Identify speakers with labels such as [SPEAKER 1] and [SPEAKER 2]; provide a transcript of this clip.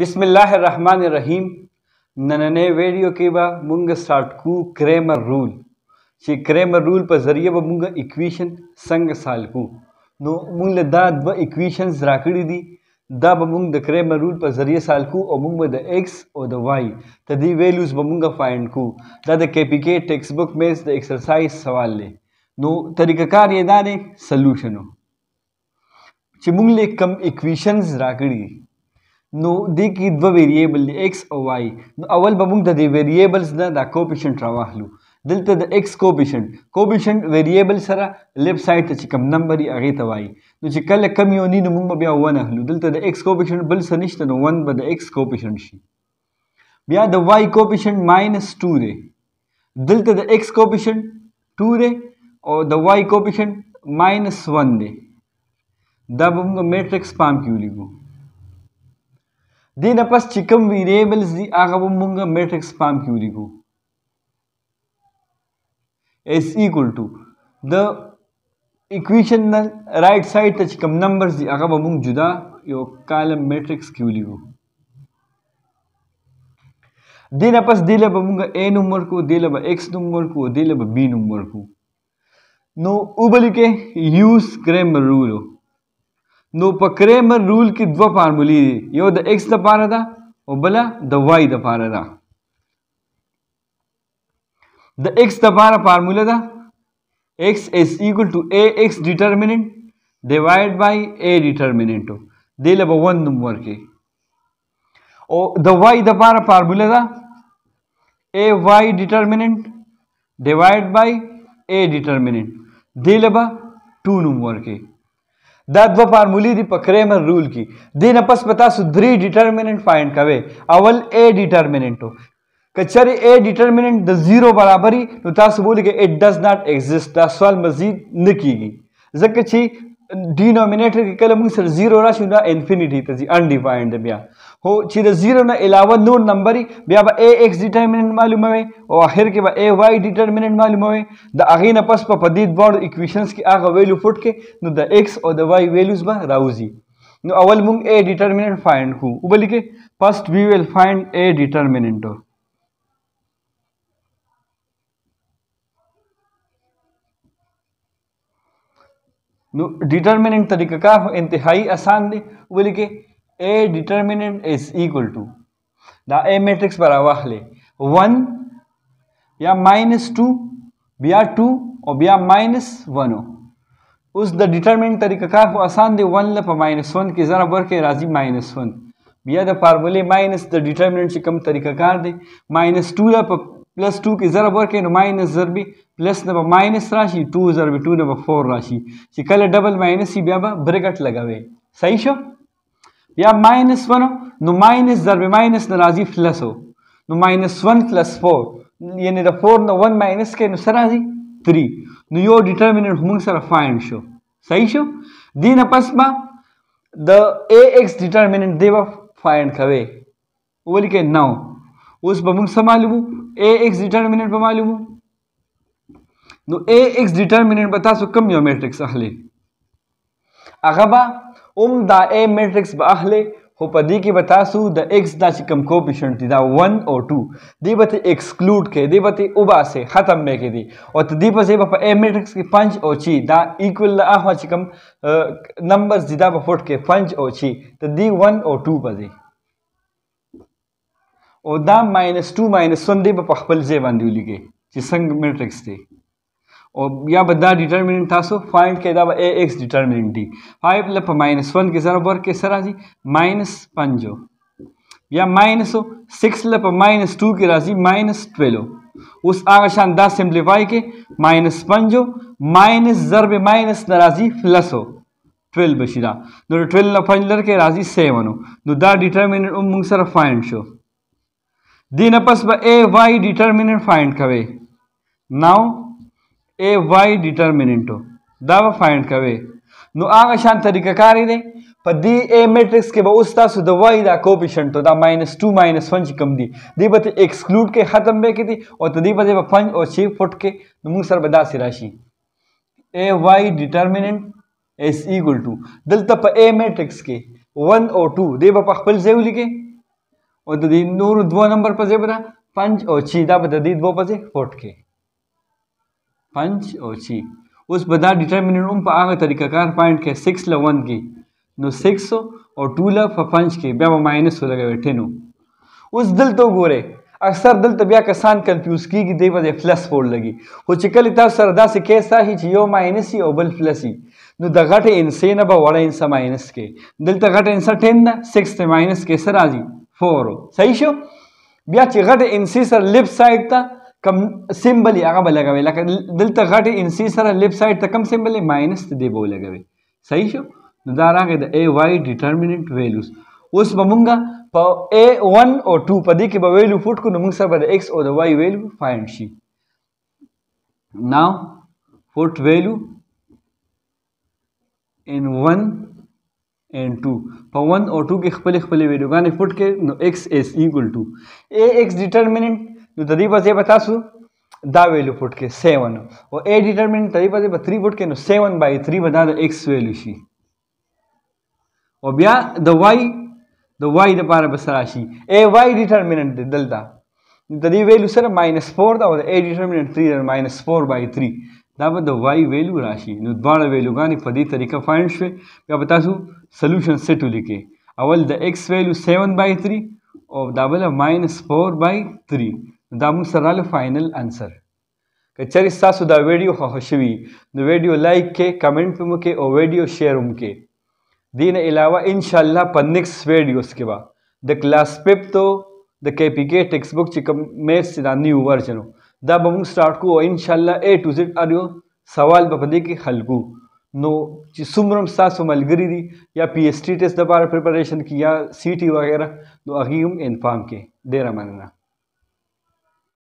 [SPEAKER 1] بسم الرحمن الرحیم نننې ویډیو کې به مونږ سټارټ کو کریمر رول چې کریمر رول په ذریعه به مونږ اکویشن څنګه سال کو نو مونږ له دا دوه اکویشنز راکړي دي دا به مونږ د کریمر رول په ذریعه سال کو او مونږ به د ایکس او د وای ته دی ویلیوز به مونږ فایند کو دا د کے پی کے ټیکس بک میز د ایکسرسایز سوال دی نو طریقه کار یې دا دی سلوشنو چې مونږ له کم اکویشنز راکړي نو دې کې دوه ویریبل دي ایکس او وای نو اول به موږ د دې ویریبلز نه دا کوپیشنټ راواخلو دلته د ایکس کوپیشنټ کوپیشنټ ویریبل سره لیفټ سایډ ته چې کوم نمبر یې هغې ته وایي نو چې کله کم یو نی نو موږ به بیا ون اخلو دلته د ایکس کوپیشنټ بل څه نشته نو ون به د ایکس کوپیشنټ شي بیا د وای کوپیشنټ ماینس ټو دی دلته د ایکس کوپیشنټ ټو دی او د وای کوپیشنټ ماینس ون دی دا به موږ میټرکس پام کې ولیکو دې نه پس چې کوم ویریبلز دي هغه به مونږ میټرکس فارم کې ولیکو is equal to the equation right side ته چې کوم نمبرز دي هغه به مونږ جدا یو کالم میټرکس کې ولیکو دې نه پس دې له به مونږ a نوم ورکو دې له به x نوم ورکو دې له به b نوم ورکو نو اوبلیکې یوز ګرامر رولو نو په کریمر رول کې دوه فارمولې دي یو د ایکس لپاره ده او بله د وای لپاره ده د ایکس لپاره فارموله ده ایکس از ایکول ټو اے ایکس ډیټرمیننټ ډیوایډ بای اے ډیټرمیننټو دې له به ون نوم ورکړي او د وای لپاره فارموله ده اے وای ډیټرمیننټ ډیوایډ بای اے ډیټرمیننټ دې له به ټو نوم ورکړي دا دوه فارمولې دي په کریمر رول کې دې نه پس په تاسو درې ډیټرمیننټ فایند کوئ اول اے ډیټرمیننټ که چیرې اے ډیټرمیننټ د زیرو برابري نو تاسو بولئ کې اټ ډز ناټ ایگزیسټ دا سوال مزید نه کیږي ځکه چې ډینومینیټر کې کله موږ سره زیرو راشي نو انفینیټي ته ځي انډیفاینډ بیا خو چې د زیرو نه علاوه نور نمبر بیا به ا ایکس ډیټرمننت معلوموي او اخر کې به ا وای ډیټرمننت معلوموي د هغې نه پس په پدید باندې اکویشنز کې هغه ویلو پټ کې نو د ایکس او د وای ویلوز به راوځي نو اول مونږ ا ډیټرمننت فایند کو وبل کې فرست وی ویل فایند ا ډیټرمننت نو ډیټرمننت طریقہ کار انتهایی آسان دی ولیکه A determinant is equal to دا A matrix برا واخلی 1 بیا minus 2 بیا 2 او بیا minus 1 اوس د determinant طریقه کار خو آسان دی 1 له په minus 1 کې ضرب ورکړي راځي minus 1 بیا د فارمولې minus د determinant چې کوم طریقه کار دی minus 2 له په پلس 2 کې ضرب ورکړي نو minus ضربي پلس نه به minus راشي 2 ضرب 2 نه به 4 راشي چې کله ډبل minus شي بیا به برګټ لګوي صحیح شو یا ماینس 1 نو ماینس ضرب ماینس نه راځي پلس نو ماینس 1 پلس 4 یعنی د 4 نه 1 ماینس کې نو سره راځي 3 نو یو ډیټرمیننټ موږ سره فایند شو صحیح شو دین پس ما د ax ډیټرمیننټ دی فایند کوي ولیکې نو اوس به موږ سمالو ax ډیټرمیننټ به معلومو نو ax ډیټرمیننټ به تاسو کم یو میټرکس اخلي هغه به اوم دا A میټرکس به اخلي خو په دې کې به تاسو د x دا چې کوم کوپیشنټ دی دا 1 او 2 دی به ته ایکسکلوډ کړي دی به ته وباسي ختم مې کړي او ته دی په ځای به په a میټرکس کې 5 او 6 دا ایکوال له هغه چې کوم نمبر دی دا به فوټ کې 5 او 6 ته دی 1 او 2 په ځای او دا -2 1 دی په خپل ځای باندې ولګي چې څنګه میټرکس دی یا به دا ډیټرمیننټ تاسو فایند کړئ دا به ای ایکس ډیټرمیننټ دي فایو لپاره په ماینس ون کې ضرب ورکړئ څه راځي ماینس پنجو یا ماینس سکس لپاره ماینس ټو کې راځي ماینس ټویلو اوس هغه شان دا سمپلیفای کې ماینس پنجو ماینس ضرب ماینس نه راځي پلسو ټویلو بشي دا نو ټویلو نه پنج لر کې راځي سیونو نو دا ډیټرمیننټ هم موږ سره فایند شو دې نه پس به ای وای ډیټرمیننټ فایند کوئ ناو ای وای ډیټرمیننټو دا به فایند کوي نو هغه شان طریقه کاری دی په دی ای میټرکس کې به اوس تاسو د وای دا کوپیشنټو دا ماینس ټو ماینس ون چې کم دي دی به ته ایکسکلوډ کې ختم به کې دي او ته دی به پنج او شي فټ کې نو موږ سره به داسې راشي ای وای ډیټرمیننټ اس ایګل ټو دلته په ای میټرکس کې ون او ټو دی به په خپل ځای ولیکې او د دې نور دوه نمبر په ځای به دا پنج او شي دا به د دې دوه په ځای فټ کې پنج او سي اوس په دا ډیټرمیننټ هم په هغه طریقه کار پوینټ کې سکس له ون کې نو سکس او ټو له په پنج کې بیا به ماینس ولګوي ټینو اوس دلته وګورئ اکثر دلته بیا کسان کنفیوز کیږي دی به پلس فور لګي خو چې کله تاسو سره داسې کیس راځي چې یو ماینس او بل پلس نو د غټې انسې نه به وړه انسه ماینس کې دلته غټه انسه ټین نه سکس ته ماینس کې سره راځي فور صحیح شو بیا چې غټه انسې سره لیفت سایډ ته کم سیمبل هغه به لګوي لکه دلته غټې انسی سره لیفټ سایډ ته کم سیمبل ماینس ته دی به ولګوي صحیح شو نو دا راغی د ای وای ډیټرمیننټ ویلوز اوس به مونږ په ای 1 او 2 په دې کې به ویلو پټ کو نو مونږ سره به د ایکس او د وای ویلو فایند شي ناو پټ ویلو ان 1 and 2 په 1 او 2 کې خپل خپل ویډیوګانې پټ کړي نو x is equal to ax determinant نو د دې په ځای به تاسو دا ویلو پټ کې 7 او a ډیټرمنټ د دې په ځای به 3 پټ کې نو 7 بای 3 به دا د x ویلو شي او بیا د y د y د پاره به سره شي a y ډیټرمنټ دلته د دې ویلو سره -4 دا او د a ډیټرمنټ 3 دا -4 بای 3 دا به د y ویلو راشي نو دواړه ویلوګانې په دې طریقه فایند شوې بیا به تاسو سولوشن سیټ ولیکئ اول د x ویلو 7 بای 3 او دا بل -4 بای 3 دا موږ سره له فاینل انسر که چېرې ستاسو دا ویډیو خوښه شوي نو ویډیو لایک کې کمنټ هم کې او ویډیو شیر هم کې دین علاوه ان شاء الله په نیکس ویډیوز کې به د کلاس ففتو د کے پی کے ټیکس بک چې کوم میتس دا نیو ورژن دا به موږ سٹارټ کوو ان شاء الله اے ټو زد اړیو سوال به پدې کې حل کوو نو چې څومره ستاسو ملګري دي یا پی ایس ټي ټیسټ لپاره پریپریشن کی یا سی ټي وغیرہ نو هغې هم انفام کې ډېره مننه